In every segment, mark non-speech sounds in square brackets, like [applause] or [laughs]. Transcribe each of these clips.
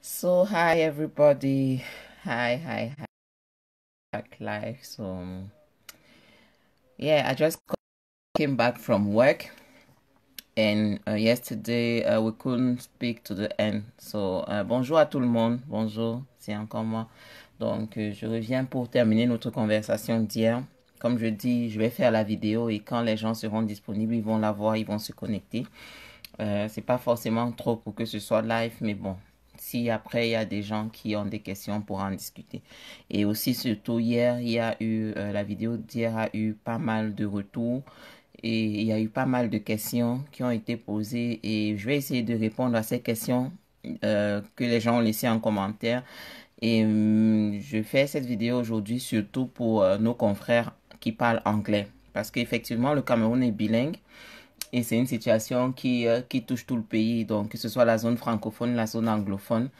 so hi everybody hi hi hi back live so yeah i just came back from work and uh, yesterday uh, we couldn't speak to the end so uh, bonjour à tout le monde bonjour c'est encore moi donc euh, je reviens pour terminer notre conversation d'hier Comme je dis, je vais faire la vidéo et quand les gens seront disponibles, ils vont la voir, ils vont se connecter. Ce euh, c'est pas forcément trop pour que ce soit live, mais bon, si après il y a des gens qui ont des questions, pour en discuter. Et aussi, surtout hier, il y a eu, euh, la vidéo d'hier a eu pas mal de retours et il y a eu pas mal de questions qui ont été posées et je vais essayer de répondre à ces questions euh, que les gens ont laissées en commentaire. Et hum, je fais cette vidéo aujourd'hui surtout pour nos confrères qui parle anglais. Parce qu'effectivement, le Cameroun est bilingue et c'est une situation qui, euh, qui touche tout le pays, donc que ce soit la zone francophone, la zone anglophone.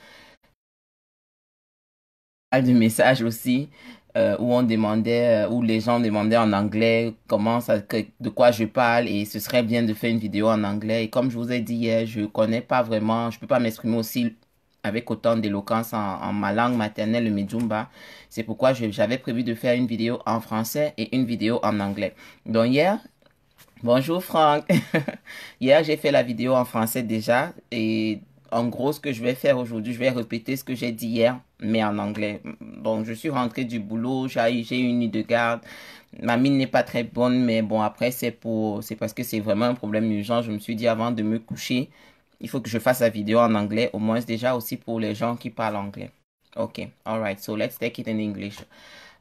des messages aussi euh, où on demandait, euh, où les gens demandaient en anglais comment ça, de quoi je parle et ce serait bien de faire une vidéo en anglais. Et comme je vous ai dit hier, je connais pas vraiment, je ne peux pas m'exprimer aussi avec autant d'éloquence en, ma langue maternelle, le Mijumba, C'est pourquoi j'avais prévu de faire une vidéo en français et une vidéo en anglais. Donc hier, bonjour Franck. [laughs] hier, j'ai fait la vidéo en français déjà et en gros, ce que je vais faire aujourd'hui, je vais répéter ce que j'ai dit hier, mais en anglais. Donc, je suis rentré du boulot, j'ai eu une nuit de garde. Ma mine n'est pas très bonne, mais bon, après, c'est pour, c'est parce que c'est vraiment un problème urgent. Je me suis dit avant de me coucher, il faut que je fasse la vidéo en anglais, au moins déjà aussi pour les gens qui parlent anglais. Okay, all right, so let's take it in English.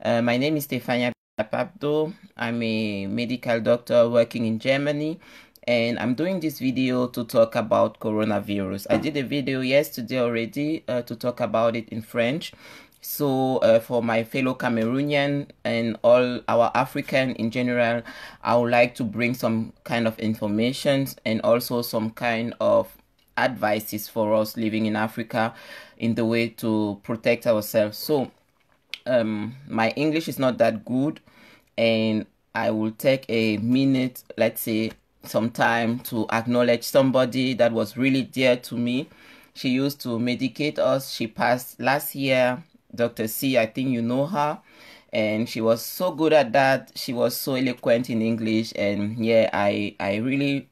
Uh, my name is Stefania Papdo. I'm a medical doctor working in Germany and I'm doing this video to talk about coronavirus. I did a video yesterday already uh, to talk about it in French. So uh, for my fellow Cameroonian and all our African in general, I would like to bring some kind of information and also some kind of advices for us living in Africa in the way to protect ourselves. So um, my English is not that good and I will take a minute, let's say some time to acknowledge somebody that was really dear to me. She used to medicate us. She passed last year, Dr. C, I think you know her. And she was so good at that. She was so eloquent in English. And yeah, I, I really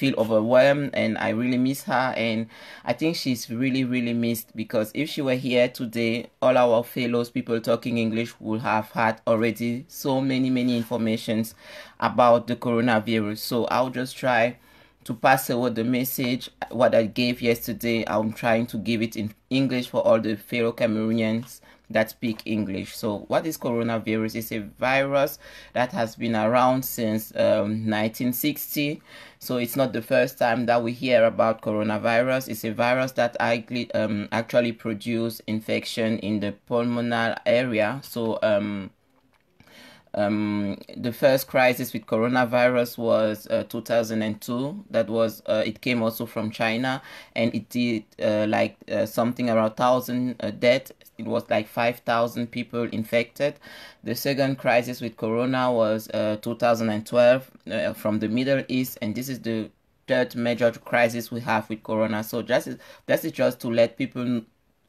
feel overwhelmed and I really miss her and I think she's really really missed because if she were here today all our fellows people talking English would have had already so many many informations about the coronavirus so I'll just try to pass over the message what I gave yesterday I'm trying to give it in English for all the fellow Cameroonians that speak English. So, what is coronavirus? It's a virus that has been around since um, 1960. So, it's not the first time that we hear about coronavirus. It's a virus that actually, um, actually produces infection in the pulmonary area. So, um, um, the first crisis with coronavirus was uh, 2002. That was uh, it came also from China, and it did uh, like uh, something around thousand uh, deaths. It was like five thousand people infected. The second crisis with corona was uh, 2012 from the Middle East, and this is the third major crisis we have with corona. So just that's just to let people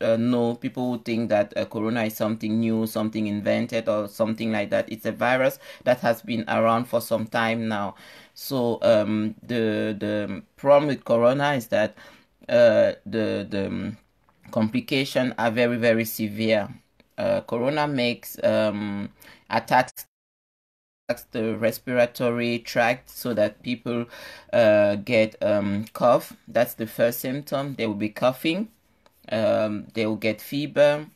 uh, know people would think that uh, corona is something new, something invented, or something like that. It's a virus that has been around for some time now. So um, the the problem with corona is that uh, the the complications are very very severe. Uh, corona makes um, attacks the respiratory tract so that people uh, get um, cough. That's the first symptom. They will be coughing um, they will get fever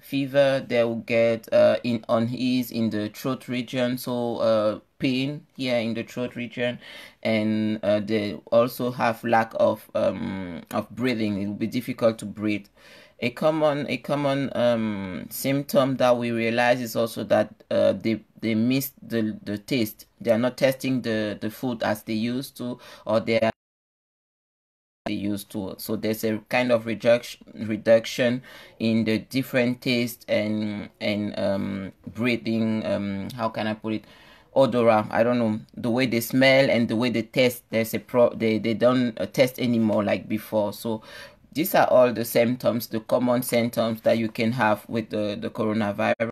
fever they will get uh, in unease in the throat region so uh, pain here in the throat region and uh, they also have lack of um, of breathing it will be difficult to breathe a common a common um, symptom that we realize is also that uh, they they miss the the taste they are not testing the the food as they used to or they are used to so there's a kind of reduction reduction in the different taste and and um breathing um how can i put it odora i don't know the way they smell and the way they taste there's a pro they, they don't uh, taste anymore like before so these are all the symptoms the common symptoms that you can have with the, the coronavirus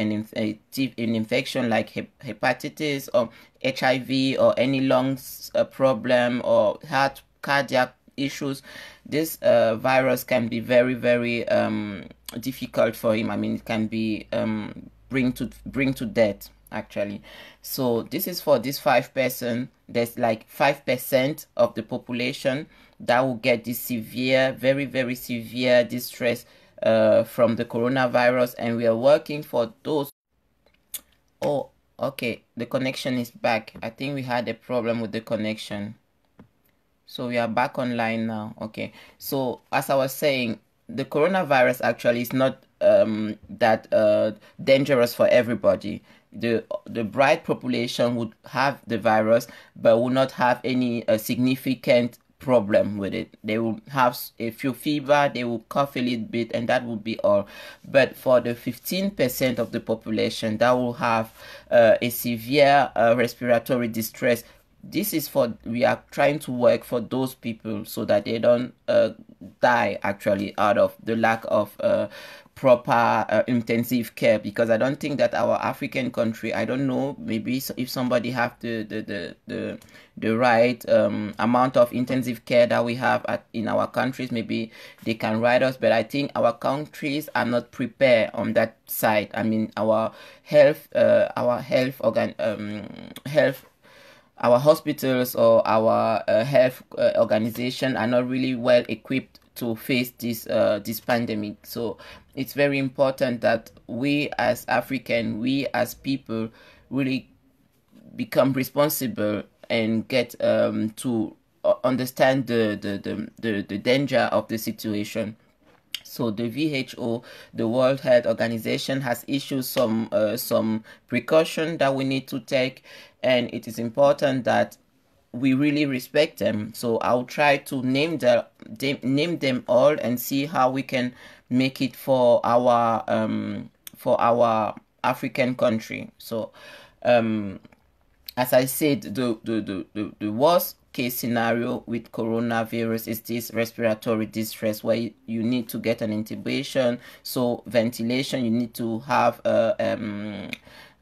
an, inf- an infection like hep- hepatitis or HIV or any lungs uh, problem or heart cardiac issues, this uh, virus can be very very um, difficult for him. I mean, it can be um, bring to bring to death actually. So this is for this five person. There's like five percent of the population that will get this severe, very very severe distress uh, from the coronavirus and we are working for those oh okay the connection is back i think we had a problem with the connection so we are back online now okay so as i was saying the coronavirus actually is not um, that uh, dangerous for everybody the the bright population would have the virus but would not have any uh, significant problem with it. They will have a few fever, they will cough a little bit, and that will be all. But for the 15% of the population that will have uh, a severe uh, respiratory distress, this is for we are trying to work for those people so that they don't uh, die actually out of the lack of uh, proper uh, intensive care because I don't think that our African country I don't know maybe if somebody have the the the the, the right um, amount of intensive care that we have at, in our countries maybe they can write us but I think our countries are not prepared on that side I mean our health uh, our health organ um, health our hospitals or our uh, health uh, organization are not really well equipped to face this uh, this pandemic. So it's very important that we as African, we as people, really become responsible and get um, to uh, understand the, the, the, the, the danger of the situation. So the WHO, the World Health Organization, has issued some uh, some precaution that we need to take, and it is important that we really respect them. So I'll try to name the name them all and see how we can make it for our um, for our African country. So um, as I said, the the, the, the, the worst case scenario with coronavirus is this respiratory distress where you, you need to get an intubation so ventilation you need to have a, uh, um,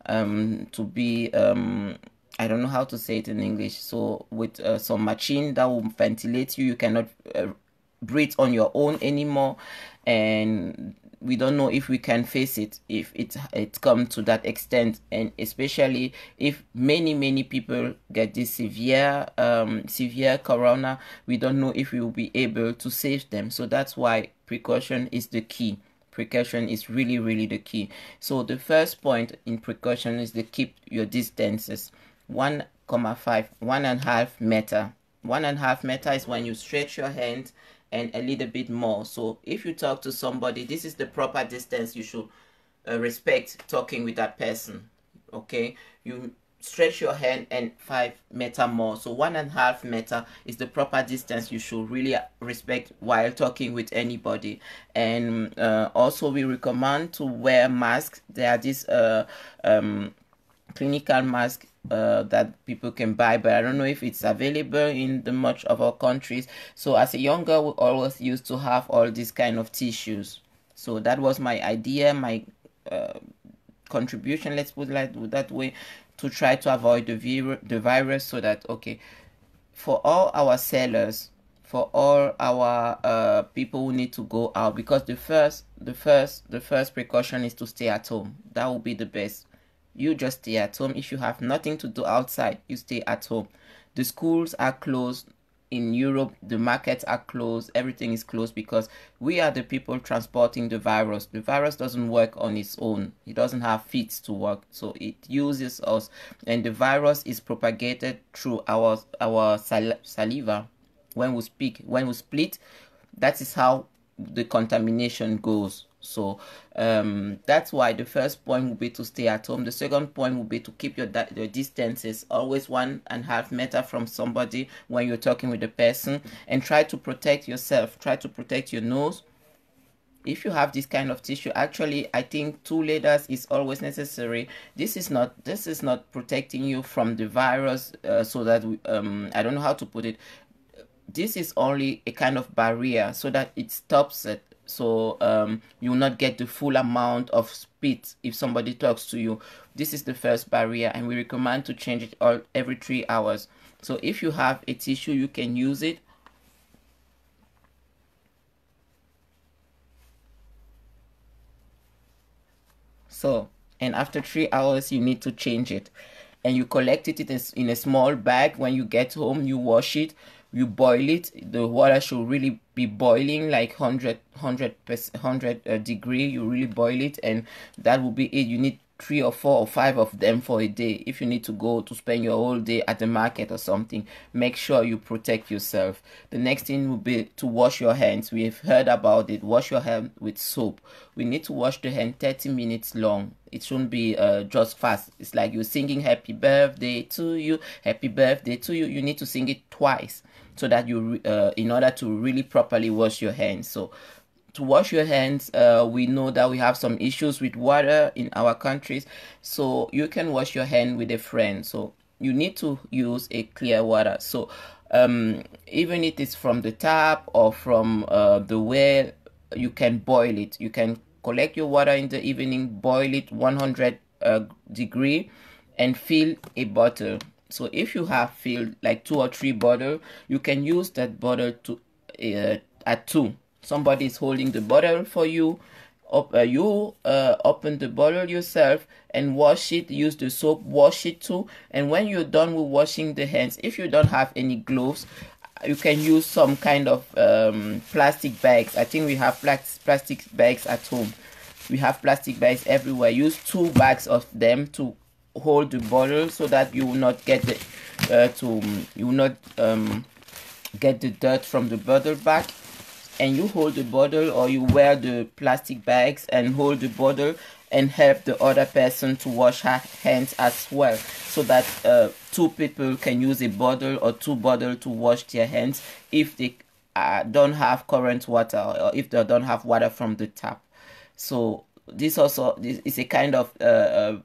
um, to be um, I don't know how to say it in English. So with uh, some machine that will ventilate you, you cannot uh, breathe on your own anymore, and we don't know if we can face it if it it come to that extent, and especially if many many people get this severe um, severe corona, we don't know if we will be able to save them. So that's why precaution is the key precaution is really really the key so the first point in precaution is to keep your distances 1 comma 5 one and a half meter one and a half meter is when you stretch your hand and a little bit more so if you talk to somebody this is the proper distance you should uh, respect talking with that person okay you stretch your hand and five meter more so one and a half meter is the proper distance you should really respect while talking with anybody and uh, also we recommend to wear masks there are these uh, um, clinical masks uh, that people can buy, but I don't know if it's available in the much of our countries. So as a young girl, we always used to have all these kind of tissues. So that was my idea, my uh, contribution. Let's put it that way, to try to avoid the, vir- the virus, so that okay, for all our sellers, for all our uh, people who need to go out, because the first, the first, the first precaution is to stay at home. That will be the best you just stay at home. If you have nothing to do outside, you stay at home. The schools are closed in Europe. The markets are closed. Everything is closed because we are the people transporting the virus. The virus doesn't work on its own, it doesn't have feet to work. So it uses us. And the virus is propagated through our, our sal saliva when we speak, when we split. That is how the contamination goes so um, that's why the first point would be to stay at home. The second point would be to keep your, your distances, always one and a half meter from somebody when you're talking with the person, and try to protect yourself. Try to protect your nose. If you have this kind of tissue, actually, I think two layers is always necessary. This is not this is not protecting you from the virus, uh, so that we, um, I don't know how to put it this is only a kind of barrier so that it stops it so um, you will not get the full amount of speed if somebody talks to you this is the first barrier and we recommend to change it all every three hours so if you have a tissue you can use it so and after three hours you need to change it and you collect it in a, in a small bag when you get home you wash it you boil it the water should really be boiling like 100 100 100 uh, degree you really boil it and that will be it you need three or four or five of them for a day if you need to go to spend your whole day at the market or something make sure you protect yourself the next thing will be to wash your hands we've heard about it wash your hand with soap we need to wash the hand 30 minutes long it shouldn't be uh, just fast it's like you're singing happy birthday to you happy birthday to you you need to sing it twice so that you uh, in order to really properly wash your hands so to wash your hands. Uh, we know that we have some issues with water in our countries, so you can wash your hand with a friend. So you need to use a clear water. So um, even if it's from the tap or from uh, the well, you can boil it. You can collect your water in the evening, boil it 100 uh, degree, and fill a bottle. So if you have filled like two or three bottle, you can use that bottle to uh, at two somebody is holding the bottle for you uh, you uh, open the bottle yourself and wash it use the soap wash it too and when you're done with washing the hands if you don't have any gloves you can use some kind of um, plastic bags i think we have plastic bags at home we have plastic bags everywhere use two bags of them to hold the bottle so that you will not get the uh, to you will not um, get the dirt from the bottle back and you hold the bottle or you wear the plastic bags and hold the bottle and help the other person to wash her hands as well so that uh, two people can use a bottle or two bottles to wash their hands if they uh, don't have current water or if they don't have water from the tap so this also this is a kind of uh, uh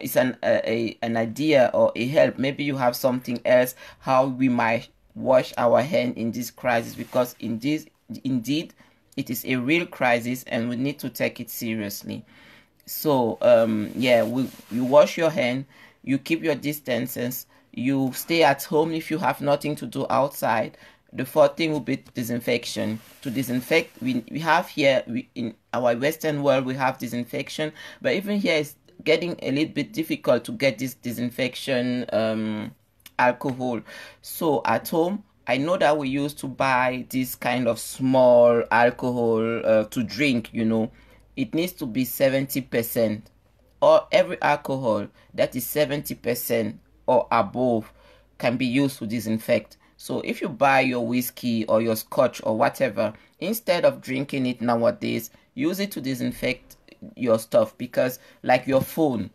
it's an uh, a, an idea or a help maybe you have something else how we might wash our hand in this crisis because in this Indeed, it is a real crisis and we need to take it seriously. So, um, yeah, we, you wash your hand, you keep your distances, you stay at home if you have nothing to do outside. The fourth thing will be disinfection. To disinfect, we, we have here we, in our Western world, we have disinfection, but even here it's getting a little bit difficult to get this disinfection um, alcohol. So at home, I know that we used to buy this kind of small alcohol uh, to drink, you know, it needs to be 70% or every alcohol that is 70% or above can be used to disinfect. So if you buy your whiskey or your scotch or whatever, instead of drinking it nowadays, use it to disinfect your stuff because like your phone,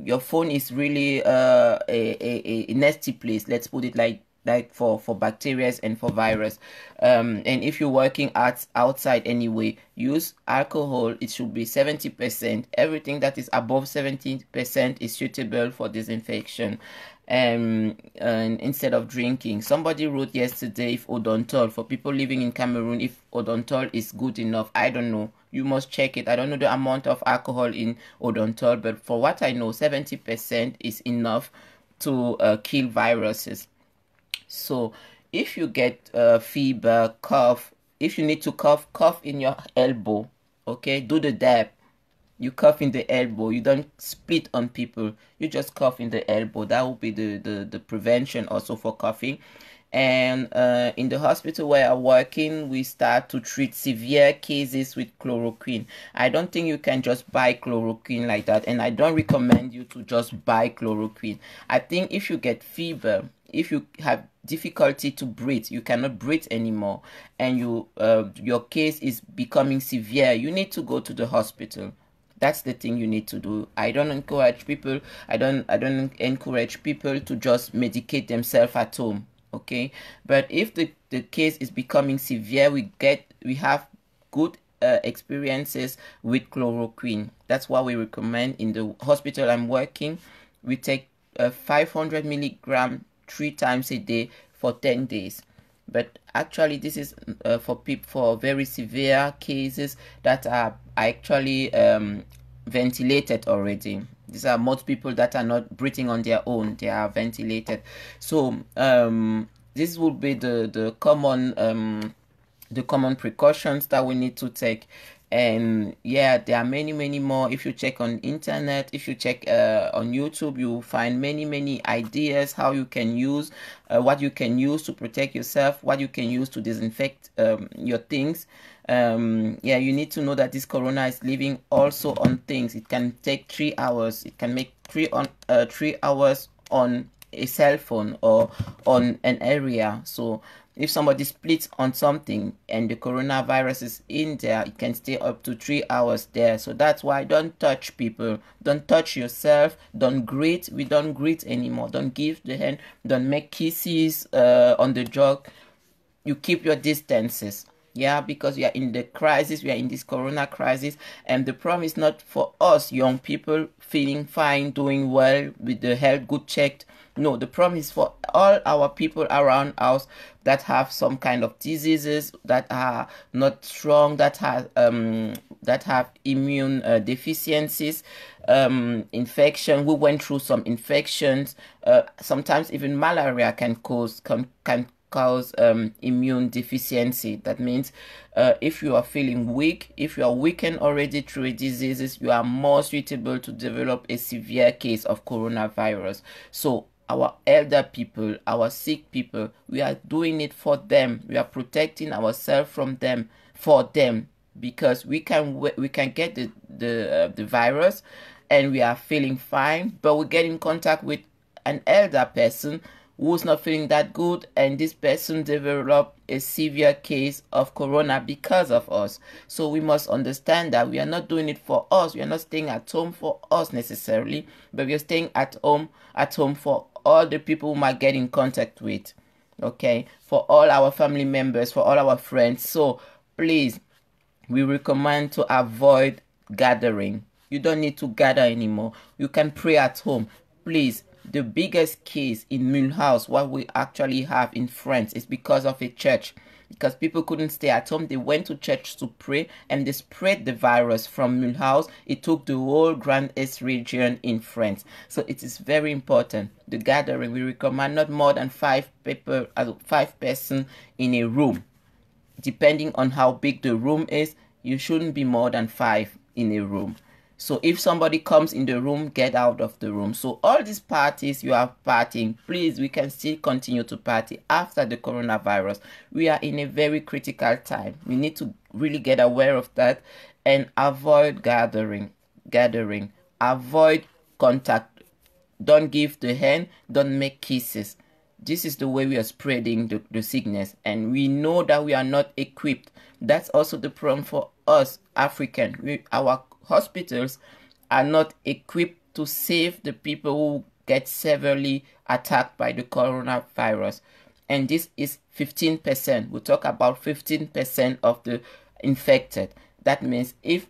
your phone is really uh, a, a, a nasty place. Let's put it like like for for bacteria and for virus um, and if you're working at outside anyway use alcohol it should be 70% everything that is above 70% is suitable for disinfection um, and instead of drinking. Somebody wrote yesterday if odontol for people living in Cameroon if odontol is good enough. I don't know. You must check it. I don't know the amount of alcohol in odontol, but for what I know, 70% is enough to uh, kill viruses. So if you get uh, fever, cough, if you need to cough, cough in your elbow. Okay, do the dab. You cough in the elbow. You don't spit on people. You just cough in the elbow. That will be the the, the prevention also for coughing. And uh, in the hospital where I'm working, we start to treat severe cases with chloroquine. I don't think you can just buy chloroquine like that, and I don't recommend you to just buy chloroquine. I think if you get fever, if you have difficulty to breathe you cannot breathe anymore and you uh, your case is becoming severe you need to go to the hospital that's the thing you need to do i don't encourage people i don't i don't encourage people to just medicate themselves at home okay but if the the case is becoming severe we get we have good uh, experiences with chloroquine that's what we recommend in the hospital i'm working we take uh, 500 milligram three times a day for 10 days but actually this is uh, for people for very severe cases that are actually um, ventilated already these are most people that are not breathing on their own they are ventilated so um, this would be the the common um, the common precautions that we need to take and yeah there are many many more if you check on internet if you check uh, on youtube you will find many many ideas how you can use uh, what you can use to protect yourself what you can use to disinfect um, your things um, yeah you need to know that this corona is living also on things it can take three hours it can make three on uh, three hours on a cell phone or on an area so if somebody splits on something and the coronavirus is in there, it can stay up to three hours there. So that's why don't touch people. Don't touch yourself. Don't greet. We don't greet anymore. Don't give the hand. Don't make kisses uh, on the jog. You keep your distances yeah because we are in the crisis we are in this corona crisis and the problem is not for us young people feeling fine doing well with the health good checked no, the problem is for all our people around us that have some kind of diseases that are not strong, that have um, that have immune uh, deficiencies, um, infection. We went through some infections. Uh, sometimes even malaria can cause can can cause um, immune deficiency. That means uh, if you are feeling weak, if you are weakened already through diseases, you are more suitable to develop a severe case of coronavirus. So our elder people, our sick people. We are doing it for them. We are protecting ourselves from them, for them, because we can we can get the the uh, the virus, and we are feeling fine, but we get in contact with an elder person who's not feeling that good, and this person developed a severe case of corona because of us. So we must understand that we are not doing it for us. We are not staying at home for us necessarily, but we are staying at home at home for all the people we might get in contact with okay for all our family members for all our friends so please we recommend to avoid gathering you don't need to gather anymore you can pray at home please the biggest case in Mulhouse, what we actually have in France, is because of a church because people couldn't stay at home. They went to church to pray and they spread the virus from Mulhouse. It took the whole Grand Est region in France. So it is very important. The gathering, we recommend not more than five people, uh, five person in a room. Depending on how big the room is, you shouldn't be more than five in a room. So if somebody comes in the room, get out of the room. So all these parties you are partying, please, we can still continue to party after the coronavirus. We are in a very critical time. We need to really get aware of that and avoid gathering, gathering, avoid contact. Don't give the hand, don't make kisses. This is the way we are spreading the, the sickness, and we know that we are not equipped. That's also the problem for us African. We, our hospitals are not equipped to save the people who get severely attacked by the coronavirus. And this is 15%. We talk about 15% of the infected. That means if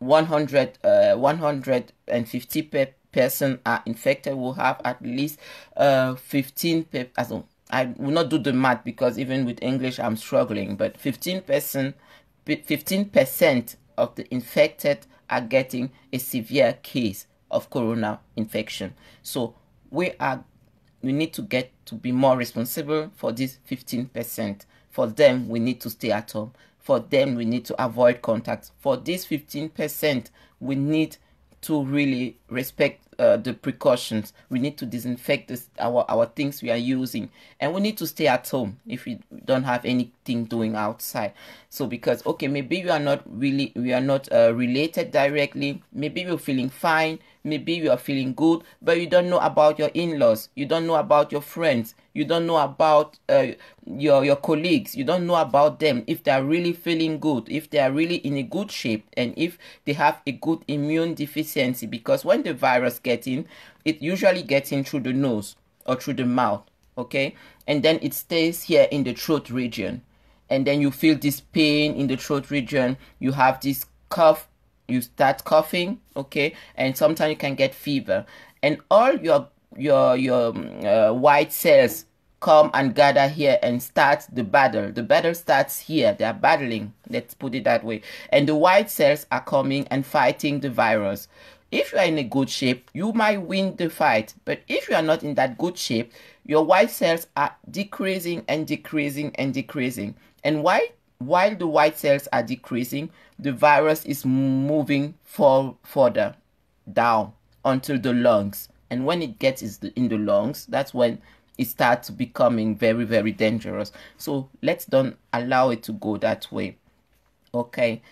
100, uh, 150 per person are infected, we'll have at least uh, 15 per, well. I will not do the math because even with English I'm struggling, but 15%, 15% of the infected are getting a severe case of corona infection. So we are we need to get to be more responsible for this 15%. For them, we need to stay at home. For them, we need to avoid contact. For this 15%, we need to really respect uh, the precautions. We need to disinfect this, our, our things we are using. And we need to stay at home if we don't have any thing doing outside so because okay maybe you are not really we are not uh, related directly maybe you're feeling fine maybe you are feeling good but you don't know about your in-laws you don't know about your friends you don't know about uh, your your colleagues you don't know about them if they are really feeling good if they are really in a good shape and if they have a good immune deficiency because when the virus gets in it usually gets in through the nose or through the mouth okay and then it stays here in the throat region and then you feel this pain in the throat region you have this cough you start coughing okay and sometimes you can get fever and all your your your um, uh, white cells come and gather here and start the battle the battle starts here they are battling let's put it that way and the white cells are coming and fighting the virus if you are in a good shape you might win the fight but if you are not in that good shape your white cells are decreasing and decreasing and decreasing. And why? While the white cells are decreasing, the virus is moving for, further down until the lungs. And when it gets in the lungs, that's when it starts becoming very, very dangerous. So let's don't allow it to go that way. Okay.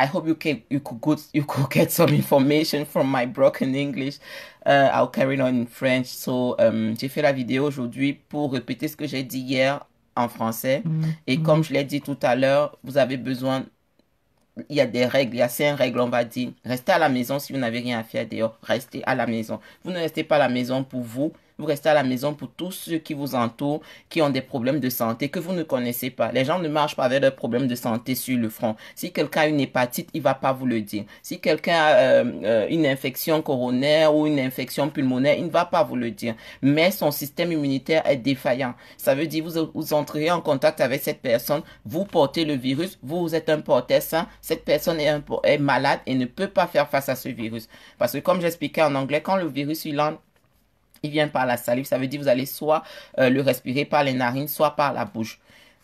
I hope you can you could you could [laughs] get some information from my broken English. Uh, I'll carry on in French. So um, j'ai fait la vidéo aujourd'hui pour répéter ce que j'ai dit hier en français. Mm-hmm. Et mm-hmm. comme je l'ai dit tout à l'heure, vous avez besoin il y a des règles, il y a cinq règles, on va dire. Restez à la maison si vous n'avez rien à faire dehors. Restez à la maison. Vous ne restez pas à la maison pour vous. Vous restez à la maison pour tous ceux qui vous entourent, qui ont des problèmes de santé que vous ne connaissez pas. Les gens ne marchent pas avec leurs problèmes de santé sur le front. Si quelqu'un a une hépatite, il ne va pas vous le dire. Si quelqu'un a euh, euh, une infection coronaire ou une infection pulmonaire, il ne va pas vous le dire. Mais son système immunitaire est défaillant. Ça veut dire vous vous entrez en contact avec cette personne, vous portez le virus, vous êtes un porteur sain. Cette personne est, malade et ne peut pas faire face à ce virus. Parce que comme j'expliquais en anglais, quand le virus il entre il vient par la salive. Ça veut dire que vous allez soit euh, le respirer par les narines, soit par la bouche.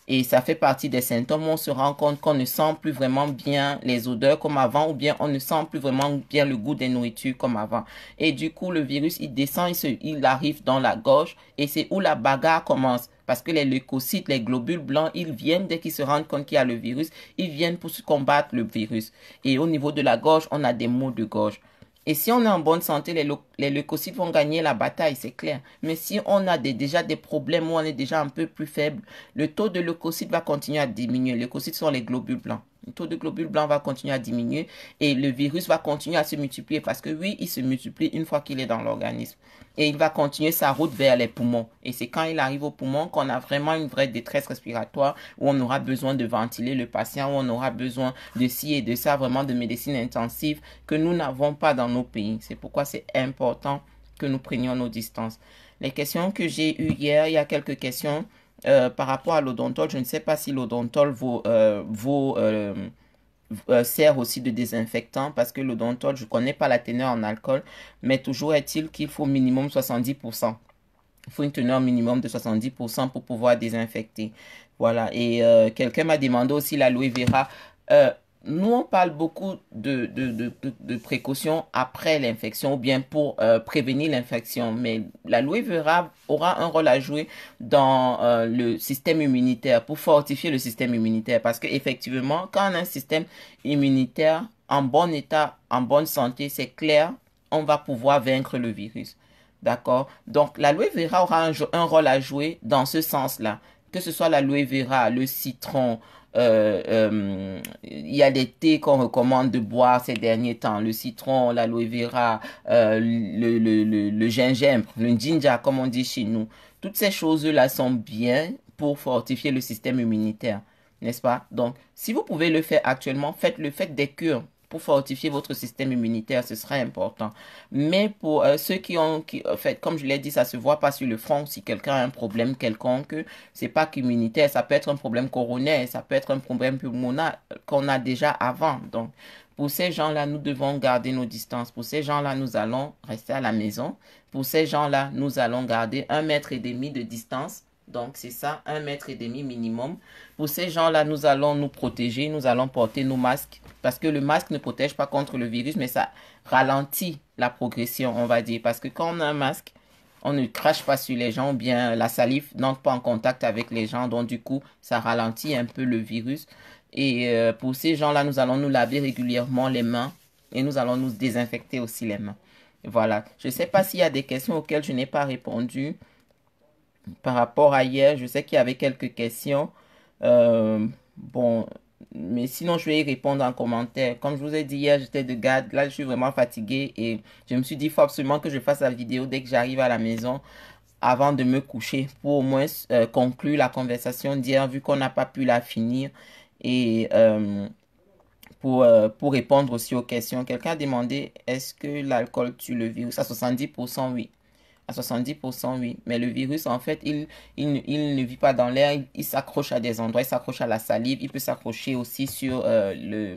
Et ça fait partie des symptômes on se rend compte qu'on ne sent plus vraiment bien les odeurs comme avant ou bien on ne sent plus vraiment bien le goût des nourritures comme avant. Et du coup, le virus, il descend, il, il arrive dans la gorge et c'est où la bagarre commence. Parce que les leucocytes, les globules blancs, ils viennent dès qu'ils se rendent compte qu'il y a le virus, ils viennent pour se combattre le virus. Et au niveau de la gorge, on a des maux de gorge. Et si on est en bonne santé, les, leucocytes vont gagner la bataille, c'est clair. Mais si on a déjà des problèmes où on est déjà un peu plus faible, le taux de leucocytes va continuer à diminuer. Les leucocytes sont les globules blancs le taux de globules blancs va continuer à diminuer et le virus va continuer à se multiplier parce que oui, il se multiplie une fois qu'il est dans l'organisme. Et il va continuer sa route vers les poumons. Et c'est quand il arrive aux poumons qu'on a vraiment une vraie détresse respiratoire où on aura besoin de ventiler le patient, où on aura besoin de ci et de ça, vraiment de médecine intensive que nous n'avons pas dans nos pays. C'est pourquoi c'est important que nous prenions nos distances. Les questions que j'ai eues hier, il y a quelques questions euh, par rapport à l'odontol, je ne sais pas si l'odontol vaut, euh, euh, sert aussi de désinfectant parce que l'odontol, je ne connais pas la teneur en alcool, mais toujours est-il qu'il faut minimum 70%. Il faut une teneur minimum de 70% pour pouvoir désinfecter. Voilà. Et quelqu'un m'a demandé aussi la l'aloe vera nous, on parle beaucoup de, de, précautions après l'infection ou bien pour euh, prévenir l'infection, mais la vera aura un rôle à jouer dans euh, le système immunitaire, pour fortifier le système immunitaire, parce qu'effectivement, quand on a un système immunitaire en bon état, en bonne santé, c'est clair, on va pouvoir vaincre le virus. D'accord Donc, la Loué vera aura un, rôle à jouer dans ce sens-là, que ce soit la vera, le citron, euh, euh, hum, il y a des thés qu'on recommande de boire ces derniers temps, le citron, l'aloe vera, euh, le, le, le, gingembre, le ginger comme on dit chez nous. Toutes ces choses-là sont bien pour fortifier le système immunitaire, n'est-ce pas Donc, si vous pouvez le faire actuellement, faites-le, faites des cures pour fortifier votre système immunitaire, ce serait important. Mais pour euh, ceux qui ont, qui, en fait, comme je l'ai dit, ça se voit pas sur le front. Si quelqu'un a un problème quelconque, c'est pas qu'immunitaire, ça peut être un problème coronaire, ça peut être un problème pulmonaire qu'on a déjà avant. Donc, pour ces gens-là, nous devons garder nos distances. Pour ces gens-là, nous allons rester à la maison. Pour ces gens-là, nous allons garder un mètre et demi de distance donc, c'est ça, un mètre et demi minimum. Pour ces gens-là, nous allons nous protéger, nous allons porter nos masques, parce que le masque ne protège pas contre le virus, mais ça ralentit la progression, on va dire. Parce que quand on a un masque, on ne crache pas sur les gens, bien la salive n'entre pas en contact avec les gens, donc du coup, ça ralentit un peu le virus. Et euh, pour ces gens-là, nous allons nous laver régulièrement les mains et nous allons nous désinfecter aussi les mains. Voilà. Je ne sais pas s'il y a des questions auxquelles je n'ai pas répondu par rapport à hier. Je sais qu'il y avait quelques questions. Euh, bon, mais sinon, je vais y répondre en commentaire. Comme je vous ai dit hier, j'étais de garde. Là, je suis vraiment fatiguée et je me suis dit, il faut absolument que je fasse la vidéo dès que j'arrive à la maison avant de me coucher pour au moins euh, conclure la conversation d'hier vu qu'on n'a pas pu la finir et euh, pour, pour répondre aussi aux questions. Quelqu'un a demandé est-ce que l'alcool tue le virus À 70%, oui à 70%, oui. Mais le virus, en fait, il, il, ne vit pas dans l'air, il, s'accroche à des endroits, il s'accroche à la salive, il peut s'accrocher aussi sur euh, le,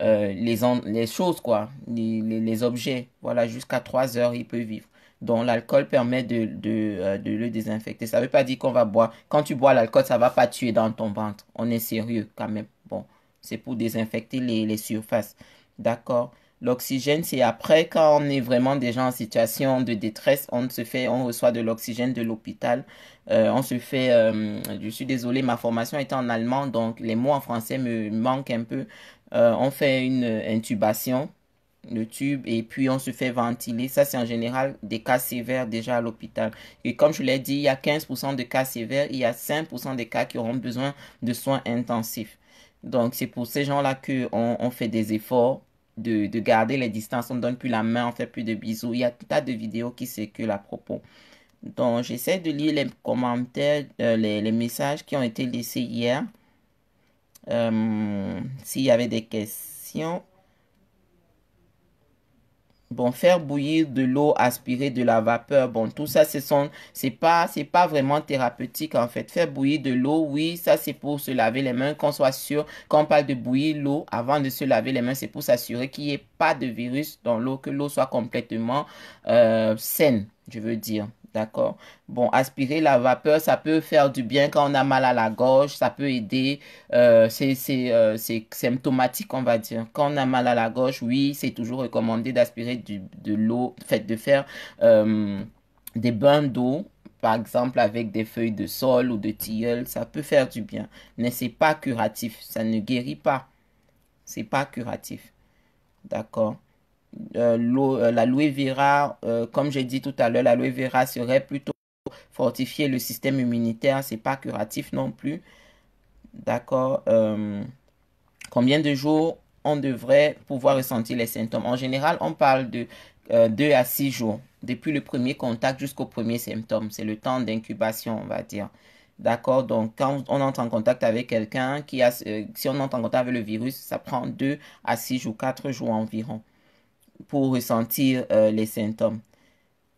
euh, les, les choses, quoi, les, objets. Voilà, jusqu'à 3 heures, il peut vivre. Donc, l'alcool permet de, de, euh, le désinfecter. Ça ne veut pas dire qu'on va boire. Quand tu bois l'alcool, ça ne va pas tuer dans ton ventre. On est sérieux quand même. Bon, c'est pour désinfecter les surfaces. D'accord L'oxygène, c'est après quand on est vraiment déjà en situation de détresse, on se fait, on reçoit de l'oxygène de l'hôpital. Euh, on se fait, euh, je suis désolé, ma formation est en allemand, donc les mots en français me manquent un peu. Euh, on fait une intubation, le tube, et puis on se fait ventiler. Ça, c'est en général des cas sévères déjà à l'hôpital. Et comme je l'ai dit, il y a 15% de cas sévères, il y a 5% des cas qui auront besoin de soins intensifs. Donc, c'est pour ces gens-là qu'on on fait des efforts de, garder les distances, on ne donne plus la main, on fait plus de bisous. Il y a tout un tas de vidéos qui circulent à propos. Donc, j'essaie de lire les commentaires, euh, les, messages qui ont été laissés hier. Euh, s'il y avait des questions bon faire bouillir de l'eau, aspirer de la vapeur, bon tout ça ce sont c'est pas c'est pas vraiment thérapeutique en fait. Faire bouillir de l'eau, oui, ça c'est pour se laver les mains, qu'on soit sûr qu'on parle de bouillir l'eau avant de se laver les mains, c'est pour s'assurer qu'il n'y ait pas de virus dans l'eau, que l'eau soit complètement euh, saine, je veux dire. D'accord. Bon, aspirer la vapeur, ça peut faire du bien quand on a mal à la gorge, ça peut aider. Euh, euh, c'est symptomatique, on va dire. Quand on a mal à la gorge, oui, c'est toujours recommandé d'aspirer de l'eau, fait de faire euh, des bains d'eau par exemple avec des feuilles de sol ou de tilleul, ça peut faire du bien. Mais c'est pas curatif, ça ne guérit pas. C'est pas curatif. D'accord euh, euh, la l'aloe vera, euh, comme j'ai dit tout à l'heure, la l'aloe vera serait plutôt fortifier le système immunitaire, c'est pas curatif non plus. D'accord. combien de jours on devrait pouvoir ressentir les symptômes En général, on parle de 2 à 6 jours, depuis le premier contact jusqu'au premier symptôme. C'est le temps d'incubation, on va dire. D'accord Donc, quand on entre en contact avec quelqu'un qui a... si on entre en contact avec le virus, ça prend 2 à 6 jours, 4 jours environ pour ressentir euh, les symptômes.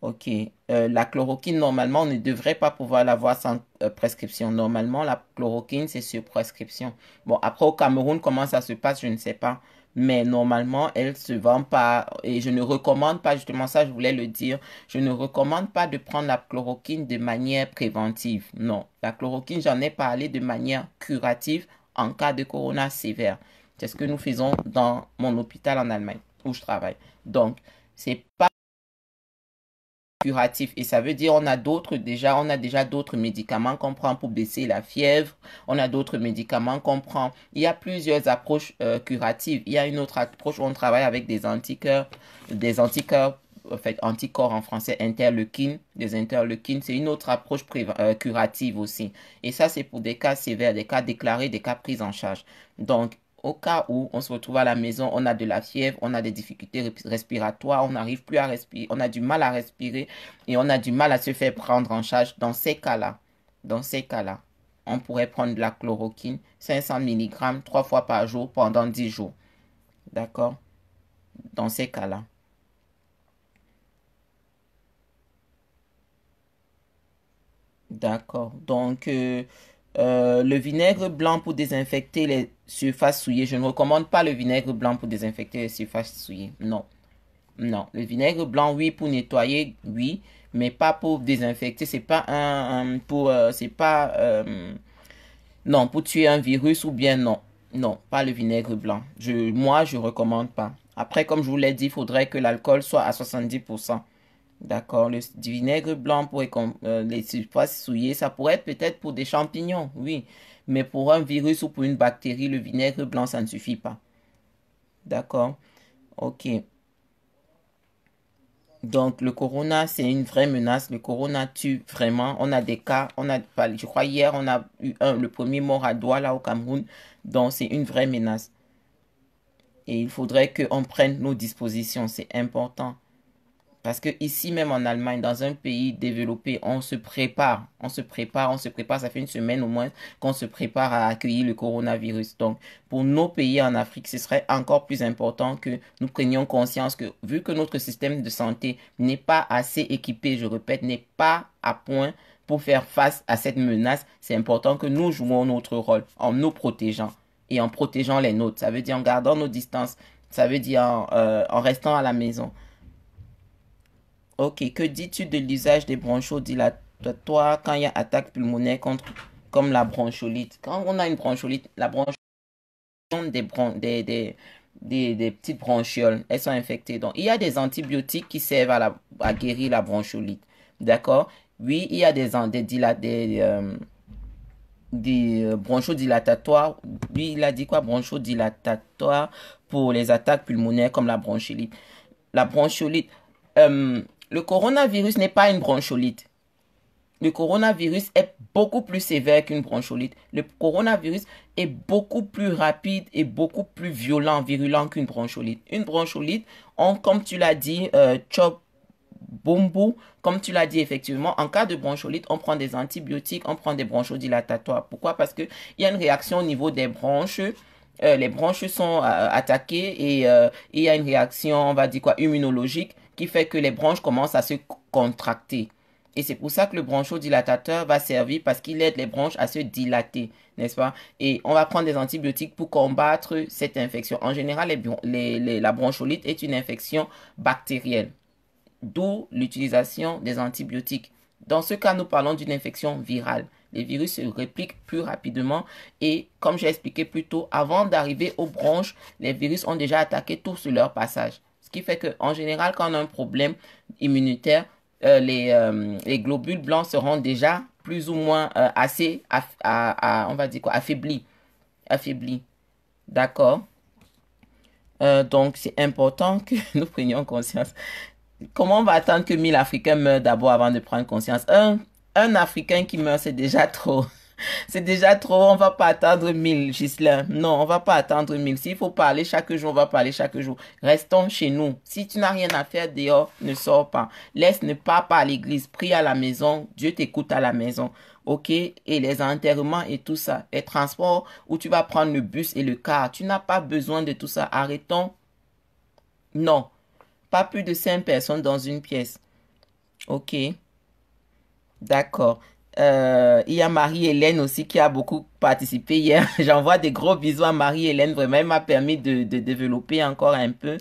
OK. Euh, la chloroquine, normalement, on ne devrait pas pouvoir l'avoir sans euh, prescription. Normalement, la chloroquine, c'est sur prescription. Bon, après, au Cameroun, comment ça se passe, je ne sais pas. Mais normalement, elle se vend pas. Et je ne recommande pas, justement, ça, je voulais le dire. Je ne recommande pas de prendre la chloroquine de manière préventive. Non. La chloroquine, j'en ai parlé de manière curative en cas de corona sévère. C'est ce que nous faisons dans mon hôpital en Allemagne, où je travaille. Donc, c'est pas curatif et ça veut dire on a d'autres déjà on a déjà d'autres médicaments qu'on prend pour baisser la fièvre on a d'autres médicaments qu'on prend il y a plusieurs approches euh, curatives il y a une autre approche où on travaille avec des anticorps des anticorps en fait anticorps en français interleukine des interleukines c'est une autre approche euh, curative aussi et ça c'est pour des cas sévères des cas déclarés des cas pris en charge donc au cas où on se retrouve à la maison, on a de la fièvre, on a des difficultés respiratoires, on n'arrive plus à respirer, on a du mal à respirer et on a du mal à se faire prendre en charge. Dans ces cas-là, dans ces cas-là, on pourrait prendre de la chloroquine, 500 mg, trois fois par jour pendant 10 jours. D'accord Dans ces cas-là. D'accord. Donc, euh, euh, le vinaigre blanc pour désinfecter les surfaces souillées. Je ne recommande pas le vinaigre blanc pour désinfecter les surfaces souillées. Non. Non. Le vinaigre blanc, oui, pour nettoyer, oui, mais pas pour désinfecter. C'est pas un, pour, euh, c'est pas, euh, non, pour tuer un virus ou bien non. Non, pas le vinaigre blanc. moi, je recommande pas. Après, comme je vous l'ai dit, il faudrait que l'alcool soit à 70%. D'accord, le vinaigre blanc pour euh, les surfaces souillées, ça pourrait être peut-être pour des champignons, oui. Mais pour un virus ou pour une bactérie, le vinaigre blanc, ça ne suffit pas. D'accord Ok. Donc le corona, c'est une vraie menace. Le corona tue vraiment. On a des cas, on a, je crois hier, on a eu un, le premier mort à Douala au Cameroun. Donc c'est une vraie menace. Et il faudrait qu'on prenne nos dispositions, c'est important. Parce que ici même en Allemagne, dans un pays développé, on se prépare, on se prépare, on se prépare. Ça fait une semaine au moins qu'on se prépare à accueillir le coronavirus. Donc, pour nos pays en Afrique, ce serait encore plus important que nous prenions conscience que vu que notre système de santé n'est pas assez équipé, je répète, n'est pas à point pour faire face à cette menace, c'est important que nous jouions notre rôle en nous protégeant et en protégeant les nôtres. Ça veut dire en gardant nos distances, ça veut dire en euh, restant à la maison. Ok, que dis-tu de l'usage des bronchodilatatoires quand il y a attaque pulmonaire contre, comme la broncholite Quand on a une broncholite, la broncholite, des, bron des, des, petites bronchioles, elles sont infectées. Donc, il y a des antibiotiques qui servent à, la, à guérir la broncholite. D'accord Oui, il y a des, des, des, euh, des euh, il a dit quoi Bronchodilatatoires pour les attaques pulmonaires comme la broncholite. La broncholite... Euh, le coronavirus n'est pas une broncholite. Le coronavirus est beaucoup plus sévère qu'une broncholite. Le coronavirus est beaucoup plus rapide et beaucoup plus violent, virulent qu'une broncholite. Une broncholite, on, comme tu l'as dit, euh, chop, bombo, comme tu l'as dit effectivement, en cas de broncholite, on prend des antibiotiques, on prend des bronchodilatatoires. Pourquoi Parce qu'il y a une réaction au niveau des bronches. Euh, les bronches sont euh, attaquées et euh, il y a une réaction, on va dire quoi, immunologique qui fait que les branches commencent à se contracter. Et c'est pour ça que le bronchodilatateur va servir parce qu'il aide les branches à se dilater, n'est-ce pas Et on va prendre des antibiotiques pour combattre cette infection. En général, la broncholite est une infection bactérienne, d'où l'utilisation des antibiotiques. Dans ce cas, nous parlons d'une infection virale. Les virus se répliquent plus rapidement et, comme j'ai expliqué plus tôt, avant d'arriver aux branches, les virus ont déjà attaqué tout sur leur passage qui fait en général, quand on a un problème immunitaire, euh, euh, les, globules blancs seront déjà plus ou moins euh, assez, on va dire quoi, affaiblis. Affaiblis. D'accord Donc, c'est important que [laughs] nous prenions conscience. Comment on va attendre que 1000 Africains meurent d'abord avant de prendre conscience un, un Africain qui meurt, c'est déjà trop. [laughs] C'est déjà trop, on va pas attendre 1000, Gislain. Non, on va pas attendre mille. S'il faut parler chaque jour, on va parler chaque jour. Restons chez nous. Si tu n'as rien à faire dehors, ne sors pas. Laisse ne pas pas à l'église, prie à la maison, Dieu t'écoute à la maison. OK Et les enterrements et tout ça, les transports où tu vas prendre le bus et le car, tu n'as pas besoin de tout ça. Arrêtons. Non. Pas plus de cinq personnes dans une pièce. OK D'accord. Euh, il y a Marie-Hélène aussi qui a beaucoup participé hier. [laughs] J'envoie des gros bisous à Marie-Hélène. Vraiment, elle m'a permis de, développer encore un peu.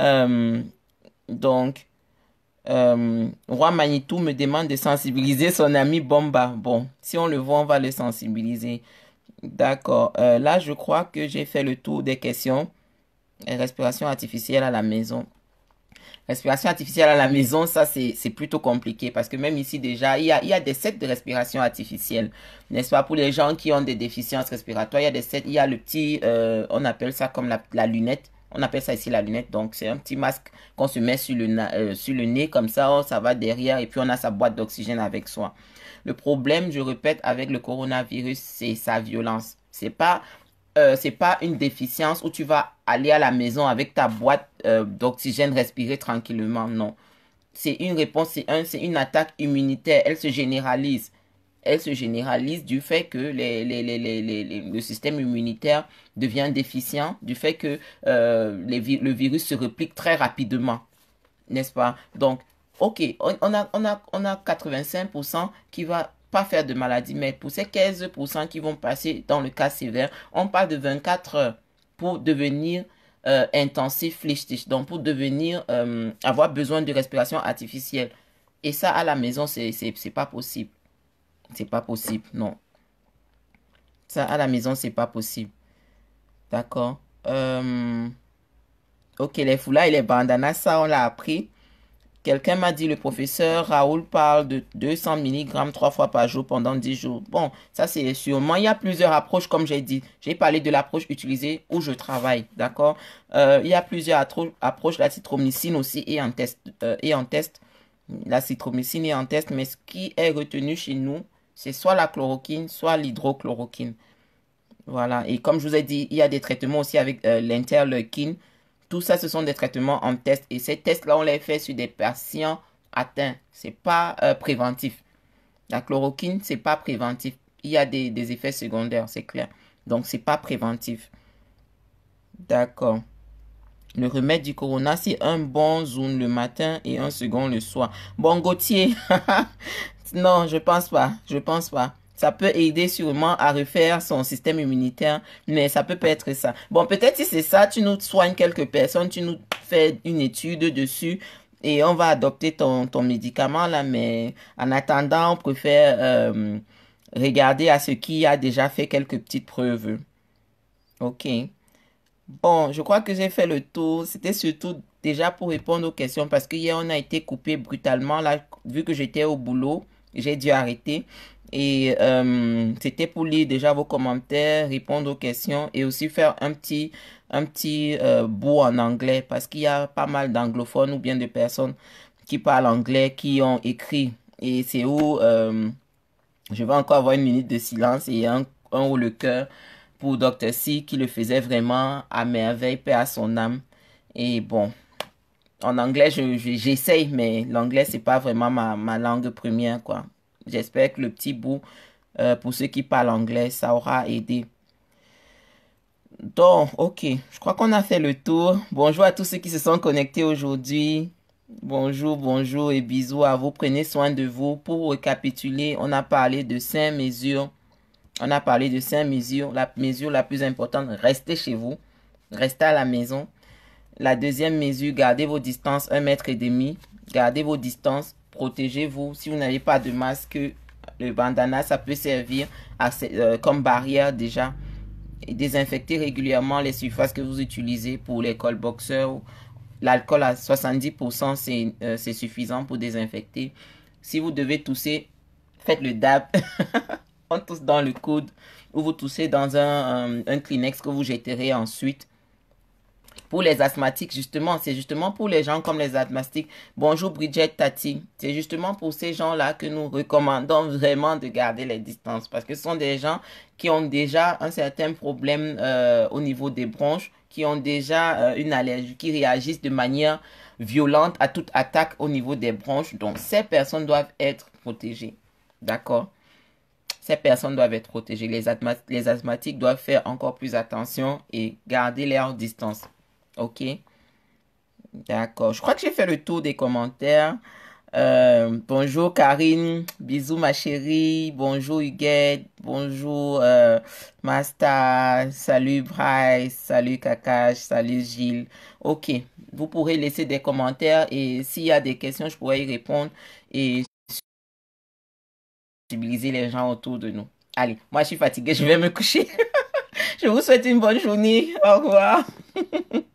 Euh, donc, euh, Roi Manitou me demande de sensibiliser son ami Bomba. Bon, si on le voit, on va le sensibiliser. D'accord. là, je crois que j'ai fait le tour des questions. Respiration artificielle à la maison respiration artificielle à la maison, ça c'est plutôt compliqué parce que même ici déjà, il y a, il y a des sets de respiration artificielle, n'est-ce pas Pour les gens qui ont des déficiences respiratoires, il y a des sets, il y a le petit, euh, on appelle ça comme la, lunette, on appelle ça ici la lunette. Donc, c'est un petit masque qu'on se met sur le, euh, sur le nez, comme ça, oh, ça va derrière, et puis on a sa boîte d'oxygène avec soi. Le problème, je répète, avec le coronavirus, c'est sa violence. C'est pas, euh, c'est pas une déficience où tu vas aller à la maison avec ta boîte euh, d'oxygène, respirer tranquillement. Non. C'est une réponse, c'est un, une attaque immunitaire. Elle se généralise. Elle se généralise du fait que le système immunitaire devient déficient, du fait que euh, le virus se réplique très rapidement. N'est-ce pas Donc, ok, on, a, on, a, on a 85% qui va pas faire de maladie, mais pour ces 15% qui vont passer dans le cas sévère, on parle de 24 heures pour devenir euh, intensif Flichtich, donc pour devenir, euh, avoir besoin de respiration artificielle. Et ça, à la maison, c'est pas possible. C'est pas possible, non. Ça, à la maison, c'est pas possible. D'accord. Euh, ok, les foulards et les bandanas, ça, on l'a appris. Quelqu'un m'a dit, le professeur Raoul parle de 200 mg trois fois par jour pendant 10 jours. Bon, ça c'est sûrement. Il y a plusieurs approches, comme j'ai dit. J'ai parlé de l'approche utilisée où je travaille, d'accord euh, Il y a plusieurs approches, la citromycine aussi et en test. Euh, en test. La citromycine est en test, mais ce qui est retenu chez nous, c'est soit la chloroquine, soit l'hydrochloroquine. Voilà, et comme je vous ai dit, il y a des traitements aussi avec euh, l'interleukine tout ça, ce sont des traitements en test et ces tests-là, on les fait sur des patients atteints. Ce n'est pas euh, préventif. La chloroquine, ce n'est pas préventif. Il y a des, effets secondaires, c'est clair. Donc, ce n'est pas préventif. D'accord. Le remède du corona, c'est un bon zoom le matin et un second le soir. Bon, Gauthier. [laughs] non, je pense pas. Je pense pas. Ça peut aider sûrement à refaire son système immunitaire, mais ça peut pas être ça. Bon, peut-être si c'est ça, tu nous soignes quelques personnes, tu nous fais une étude dessus et on va adopter ton, médicament là, mais en attendant, on préfère euh, regarder à ce qui a déjà fait quelques petites preuves. Ok. Bon, je crois que j'ai fait le tour. C'était surtout déjà pour répondre aux questions parce qu'hier, on a été coupé brutalement là, vu que j'étais au boulot, j'ai dû arrêter. Et euh, c'était pour lire déjà vos commentaires, répondre aux questions et aussi faire un petit, un petit euh, bout en anglais parce qu'il y a pas mal d'anglophones ou bien de personnes qui parlent anglais, qui ont écrit. Et c'est où euh, je vais encore avoir une minute de silence et un, un haut le cœur pour Dr. C qui le faisait vraiment à merveille, paix à son âme. Et bon, en anglais, j'essaye, je, mais l'anglais, c'est pas vraiment ma, ma langue première, quoi. J'espère que le petit bout, euh, pour ceux qui parlent anglais, ça aura aidé. Donc, ok, je crois qu'on a fait le tour. Bonjour à tous ceux qui se sont connectés aujourd'hui. Bonjour, bonjour et bisous à vous. Prenez soin de vous. Pour récapituler, on a parlé de cinq mesures. On a parlé de cinq mesures. La mesure la plus importante, restez chez vous. Restez à la maison. La deuxième mesure, gardez vos distances, un mètre et demi. Gardez vos distances protégez-vous. Si vous n'avez pas de masque, le bandana, ça peut servir euh, comme barrière déjà. désinfectez régulièrement les surfaces que vous utilisez pour les colboxers. boxers. L'alcool à 70%, euh, c'est suffisant pour désinfecter. Si vous devez tousser, faites le dab. [laughs] On tousse dans le coude ou vous toussez dans un, euh, un, Kleenex que vous jetterez ensuite. Pour les asthmatiques, justement, c'est justement pour les gens comme les asthmatiques. Bonjour Bridget Tati. C'est justement pour ces gens-là que nous recommandons [laughs] vraiment de garder les distances parce que ce sont des gens qui ont déjà un certain problème euh, au niveau des bronches, qui ont déjà euh, une allergie, qui réagissent de manière violente à toute attaque au niveau des bronches. Donc, ces personnes doivent être protégées. D'accord ces personnes doivent être protégées. Les, asthmatiques doivent faire encore plus attention et garder leur distances. Ok. D'accord. Je crois que j'ai fait le tour des commentaires. Euh, bonjour Karine, bisous ma chérie, bonjour Huguette, bonjour euh, Master, salut Bryce, salut Kakash, salut Gilles. Ok, vous pourrez laisser des commentaires et s'il y a des questions, je pourrai y répondre et sensibiliser les gens autour de nous. Allez, moi je suis fatiguée, je vais me coucher. [laughs] je vous souhaite une bonne journée. Au revoir. [laughs]